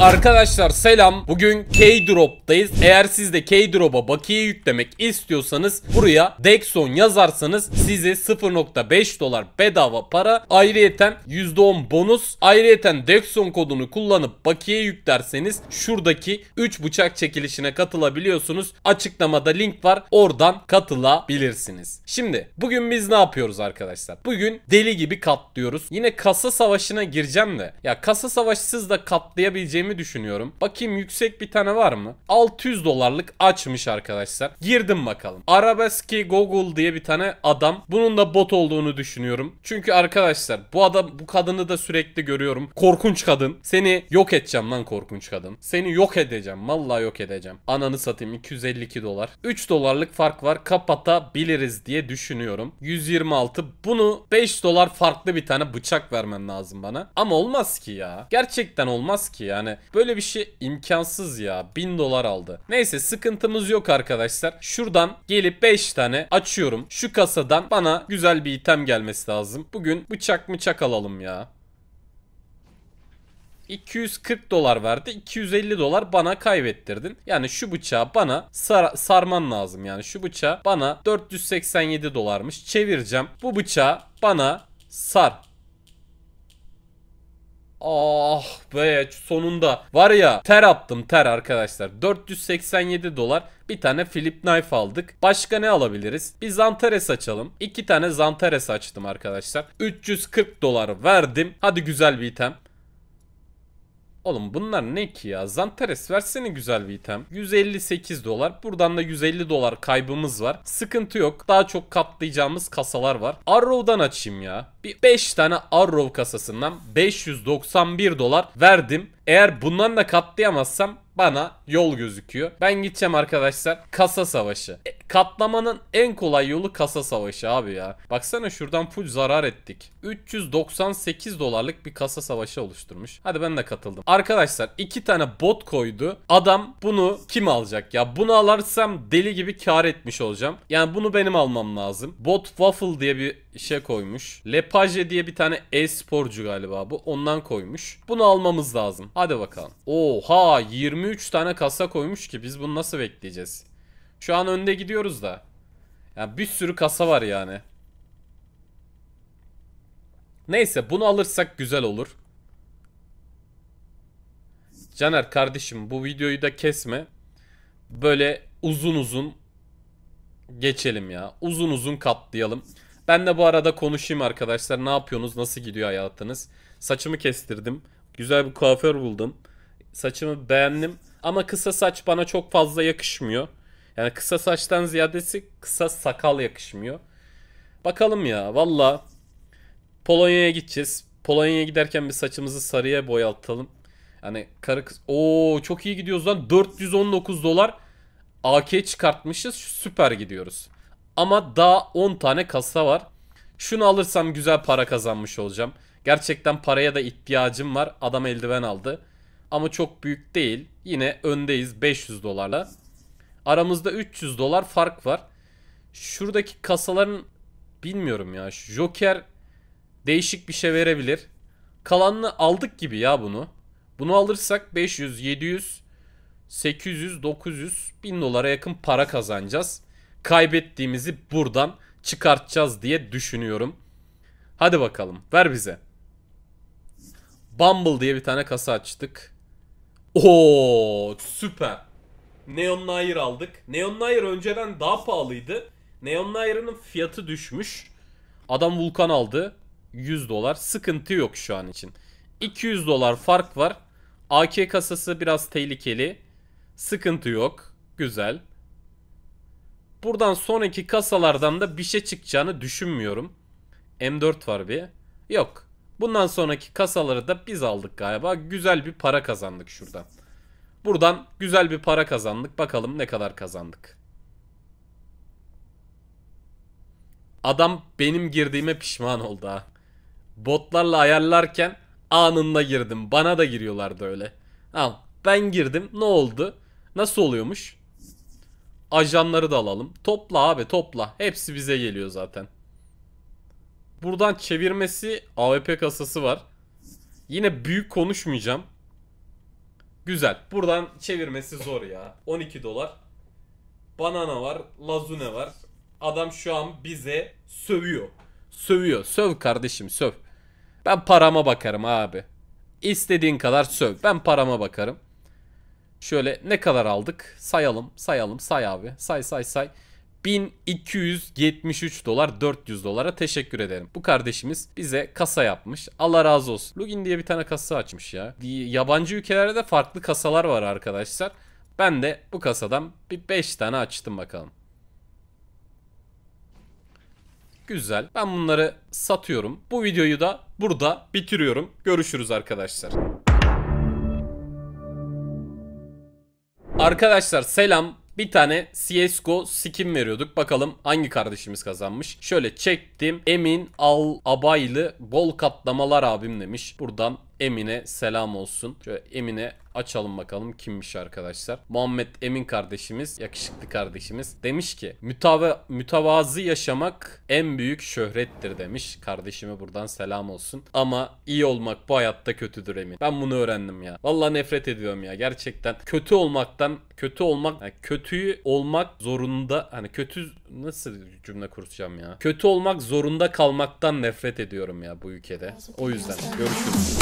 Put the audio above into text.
Arkadaşlar selam. Bugün K-Drop'tayız. Eğer siz de K-Drop'a bakiye yüklemek istiyorsanız buraya Dexon yazarsanız size 0.5 dolar bedava para ayrıyeten %10 bonus ayrıyeten Dexon kodunu kullanıp bakiye yüklerseniz şuradaki 3 bıçak çekilişine katılabiliyorsunuz. Açıklamada link var. Oradan katılabilirsiniz. Şimdi bugün biz ne yapıyoruz arkadaşlar? Bugün deli gibi katlıyoruz. Yine kasa savaşına gireceğim de. Ya kasa savaşsız da katlayabileceğim gireceğimi düşünüyorum. Bakayım yüksek bir tane var mı? 600 dolarlık açmış arkadaşlar. Girdim bakalım. Arabeski Google diye bir tane adam. Bunun da bot olduğunu düşünüyorum. Çünkü arkadaşlar bu adam bu kadını da sürekli görüyorum. Korkunç kadın. Seni yok edeceğim lan korkunç kadın. Seni yok edeceğim. Vallahi yok edeceğim. Ananı satayım 252 dolar. 3 dolarlık fark var. Kapatabiliriz diye düşünüyorum. 126. Bunu 5 dolar farklı bir tane bıçak vermen lazım bana. Ama olmaz ki ya. Gerçekten olmaz ki yani. Böyle bir şey imkansız ya. 1000 dolar aldı. Neyse sıkıntımız yok arkadaşlar. Şuradan gelip 5 tane açıyorum. Şu kasadan bana güzel bir item gelmesi lazım. Bugün bıçak mıçak alalım ya. 240 dolar verdi. 250 dolar bana kaybettirdin. Yani şu bıçağı bana sar sarman lazım. Yani şu bıçağı bana 487 dolarmış. Çevireceğim. Bu bıçağı bana sar. Ah be sonunda var ya ter attım ter arkadaşlar 487 dolar bir tane Philip Knife aldık başka ne alabiliriz bir Zantares açalım iki tane Zantares açtım arkadaşlar 340 dolar verdim hadi güzel bir item Oğlum bunlar ne ki ya? Zantares versene güzel bir item. 158 dolar. Buradan da 150 dolar kaybımız var. Sıkıntı yok. Daha çok katlayacağımız kasalar var. Arrow'dan açayım ya. Bir 5 tane Arrow kasasından 591 dolar verdim. Eğer bundan da katlayamazsam bana yol gözüküyor. Ben gideceğim arkadaşlar. Kasa savaşı. E, katlamanın en kolay yolu kasa savaşı abi ya. Baksana şuradan full zarar ettik. 398 dolarlık bir kasa savaşı oluşturmuş. Hadi ben de katıldım. Arkadaşlar iki tane bot koydu. Adam bunu kim alacak ya? Bunu alarsam deli gibi kar etmiş olacağım. Yani bunu benim almam lazım. Bot Waffle diye bir şey koymuş. Lepage diye bir tane e-sporcu galiba bu. Ondan koymuş. Bunu almamız lazım. Hadi bakalım. Oha 23 tane kasa koymuş ki biz bunu nasıl bekleyeceğiz? Şu an önde gidiyoruz da. Yani bir sürü kasa var yani. Neyse bunu alırsak güzel olur. Caner kardeşim bu videoyu da kesme. Böyle uzun uzun geçelim ya. Uzun uzun katlayalım. Ben de bu arada konuşayım arkadaşlar. Ne yapıyorsunuz? Nasıl gidiyor hayatınız? Saçımı kestirdim. Güzel bir kuaför buldum. Saçımı beğendim. Ama kısa saç bana çok fazla yakışmıyor. Yani kısa saçtan ziyadesi kısa sakal yakışmıyor. Bakalım ya valla Polonya'ya gideceğiz. Polonya'ya giderken bir saçımızı sarıya boyaltalım. Hani karı kız... Oo çok iyi gidiyoruz lan. 419 dolar AK çıkartmışız. Süper gidiyoruz. Ama daha 10 tane kasa var. Şunu alırsam güzel para kazanmış olacağım. Gerçekten paraya da ihtiyacım var. Adam eldiven aldı ama çok büyük değil. Yine öndeyiz 500 dolarla. Aramızda 300 dolar fark var. Şuradaki kasaların bilmiyorum ya. Joker değişik bir şey verebilir. Kalanını aldık gibi ya bunu. Bunu alırsak 500, 700, 800, 900, 1000 dolara yakın para kazanacağız. Kaybettiğimizi buradan çıkartacağız diye düşünüyorum. Hadi bakalım ver bize. Bumble diye bir tane kasa açtık. Oo süper. Neon Nair aldık. Neon Nair önceden daha pahalıydı. Neon Nair'ın fiyatı düşmüş. Adam Vulkan aldı. 100 dolar. Sıkıntı yok şu an için. 200 dolar fark var. AK kasası biraz tehlikeli. Sıkıntı yok. Güzel. Buradan sonraki kasalardan da bir şey çıkacağını düşünmüyorum. M4 var bir. Yok. Bundan sonraki kasaları da biz aldık galiba. Güzel bir para kazandık şuradan. Buradan güzel bir para kazandık. Bakalım ne kadar kazandık. Adam benim girdiğime pişman oldu ha. Botlarla ayarlarken anında girdim. Bana da giriyorlardı öyle. Al ben girdim ne oldu? Nasıl oluyormuş? Ajanları da alalım. Topla abi topla. Hepsi bize geliyor zaten. Buradan çevirmesi AWP kasası var. Yine büyük konuşmayacağım. Güzel. Buradan çevirmesi zor ya. 12 dolar. Banana var. Lazune var. Adam şu an bize sövüyor. Sövüyor. Söv kardeşim söv. Ben parama bakarım abi. İstediğin kadar söv. Ben parama bakarım. Şöyle ne kadar aldık? Sayalım, sayalım, say abi. Say say say. 1273 dolar 400 dolara teşekkür ederim. Bu kardeşimiz bize kasa yapmış. Allah razı olsun. Login diye bir tane kasa açmış ya. Yabancı ülkelerde de farklı kasalar var arkadaşlar. Ben de bu kasadan bir 5 tane açtım bakalım. Güzel. Ben bunları satıyorum. Bu videoyu da burada bitiriyorum. Görüşürüz arkadaşlar. Arkadaşlar selam bir tane CSGO skin veriyorduk. Bakalım hangi kardeşimiz kazanmış. Şöyle çektim. Emin Al Abaylı bol katlamalar abim demiş. Buradan Emine selam olsun. Şöyle Emine Açalım bakalım kimmiş arkadaşlar. Muhammed Emin kardeşimiz, yakışıklı kardeşimiz demiş ki Mütava mütavazı yaşamak en büyük şöhrettir demiş. Kardeşime buradan selam olsun. Ama iyi olmak bu hayatta kötüdür Emin. Ben bunu öğrendim ya. Vallahi nefret ediyorum ya. Gerçekten kötü olmaktan kötü olmak yani kötüyü olmak zorunda hani kötü nasıl cümle kuracağım ya. Kötü olmak zorunda kalmaktan nefret ediyorum ya bu ülkede. O yüzden görüşürüz.